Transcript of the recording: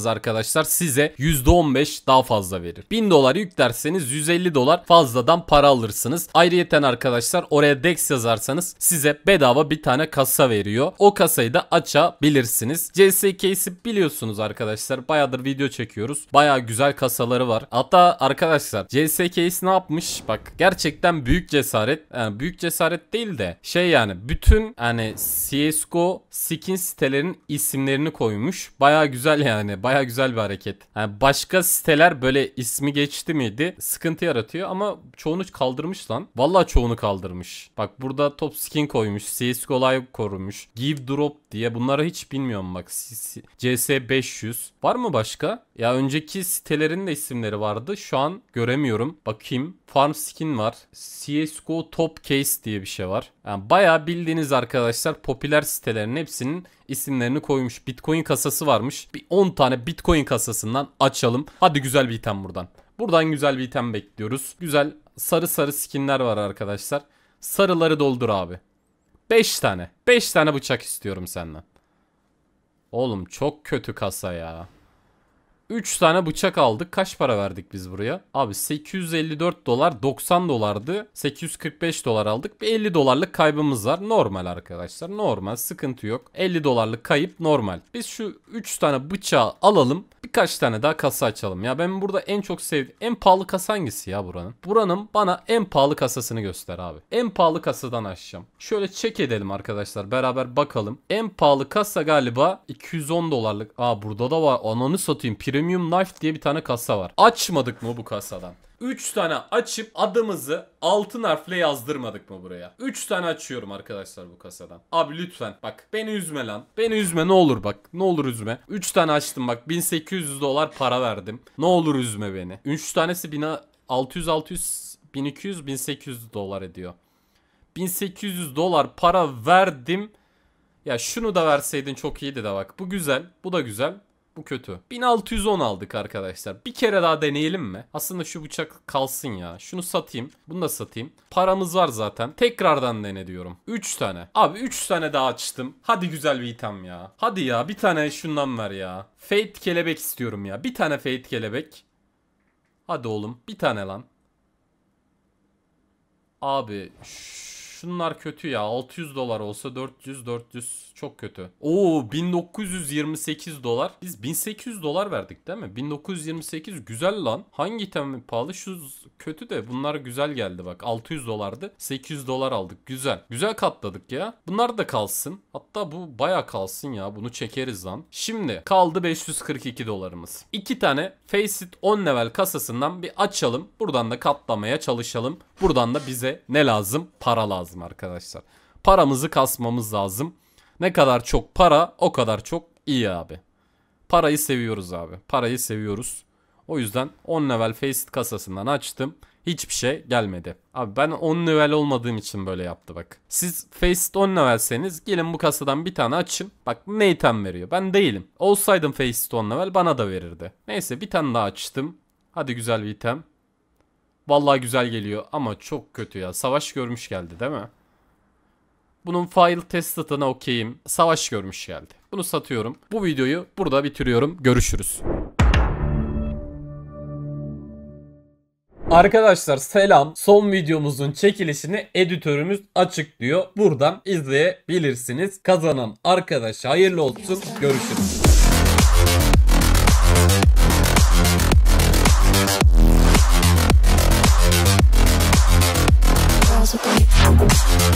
yüklerseniz arkadaşlar size %15 daha fazla verir. 1000 dolar yüklerseniz 150 dolar fazladan para alırsınız. Ayrıyeten arkadaşlar oraya DEX yazarsanız size bedava bir tane kasa veriyor. O kasayı da açabilirsiniz. CSK'si biliyorsunuz arkadaşlar. Bayağıdır video çekiyoruz. Bayağı güzel kasaları var. Hatta arkadaşlar CSK'si ne yapmış? Bak gerçekten büyük cesaret. Yani büyük cesaret değil de şey yani bütün hani CSGO skin sitelerinin isimlerini koymuş. Bayağı güzel yani. Bayağı Baya güzel bir hareket. Yani başka siteler böyle ismi geçti miydi sıkıntı yaratıyor ama çoğunu kaldırmış lan. Valla çoğunu kaldırmış. Bak burada top skin koymuş. CS kolay korumuş. Give Drop diye bunları hiç bilmiyorum bak. CS 500. Var mı başka? Ya önceki sitelerin de isimleri vardı. Şu an göremiyorum. Bakayım. Farm Skin var. CSGO Top Case diye bir şey var. Yani bayağı bildiğiniz arkadaşlar popüler sitelerin hepsinin isimlerini koymuş. Bitcoin kasası varmış. Bir 10 tane Bitcoin kasasından açalım. Hadi güzel bir item buradan. Buradan güzel bir item bekliyoruz. Güzel sarı sarı skinler var arkadaşlar. Sarıları doldur abi. 5 tane. 5 tane bıçak istiyorum senden. Oğlum çok kötü kasa ya. 3 tane bıçak aldık. Kaç para verdik biz buraya? Abi 854 dolar 90 dolardı. 845 dolar aldık. Bir 50 dolarlık kaybımız var. Normal arkadaşlar. Normal. Sıkıntı yok. 50 dolarlık kayıp normal. Biz şu 3 tane bıçağı alalım. Birkaç tane daha kasa açalım. Ya ben burada en çok sevdiğim en pahalı kasa hangisi ya buranın? Buranın bana en pahalı kasasını göster abi. En pahalı kasadan açacağım. Şöyle çek edelim arkadaşlar. Beraber bakalım. En pahalı kasa galiba 210 dolarlık. Aa burada da var. Ananı satayım. Prim Premium Life diye bir tane kasa var. Açmadık mı bu kasadan? 3 tane açıp adımızı altın harfle yazdırmadık mı buraya? 3 tane açıyorum arkadaşlar bu kasadan. Abi lütfen bak beni üzme lan. Beni üzme ne olur bak. Ne olur üzme. 3 tane açtım bak 1800 dolar para verdim. Ne olur üzme beni. 3 tanesi 1600 600 1200 1800 dolar ediyor. 1800 dolar para verdim. Ya şunu da verseydin çok iyiydi de bak. Bu güzel. Bu da güzel bu kötü. 1610 aldık arkadaşlar. Bir kere daha deneyelim mi? Aslında şu bıçak kalsın ya. Şunu satayım. Bunu da satayım. Paramız var zaten. Tekrardan dene diyorum. 3 tane. Abi 3 tane daha açtım. Hadi güzel bir item ya. Hadi ya bir tane şundan ver ya. Fate kelebek istiyorum ya. Bir tane Fate kelebek. Hadi oğlum bir tane lan. Abi şu Şunlar kötü ya. 600 dolar olsa 400 400 çok kötü. Oo 1928 dolar. Biz 1800 dolar verdik değil mi? 1928 güzel lan. Hangi temi pahalı? Şu kötü de bunlar güzel geldi bak. 600 dolardı. 800 dolar aldık. Güzel. Güzel katladık ya. Bunlar da kalsın. Hatta bu baya kalsın ya. Bunu çekeriz lan. Şimdi kaldı 542 dolarımız. İki tane Faceit 10 level kasasından bir açalım. Buradan da katlamaya çalışalım. Buradan da bize ne lazım? Para lazım lazım arkadaşlar. Paramızı kasmamız lazım. Ne kadar çok para o kadar çok iyi abi. Parayı seviyoruz abi. Parayı seviyoruz. O yüzden 10 level faceit kasasından açtım. Hiçbir şey gelmedi. Abi ben 10 level olmadığım için böyle yaptı bak. Siz faceit 10 levelseniz gelin bu kasadan bir tane açın. Bak ne item veriyor. Ben değilim. Olsaydım faceit 10 level bana da verirdi. Neyse bir tane daha açtım. Hadi güzel bir item. Vallahi güzel geliyor ama çok kötü ya. Savaş görmüş geldi değil mi? Bunun file tested'ına okeyim. Savaş görmüş geldi. Bunu satıyorum. Bu videoyu burada bitiriyorum. Görüşürüz. Arkadaşlar selam. Son videomuzun çekilişini editörümüz açıklıyor. Buradan izleyebilirsiniz. Kazanan arkadaş hayırlı olsun. Görüşürüz. Thank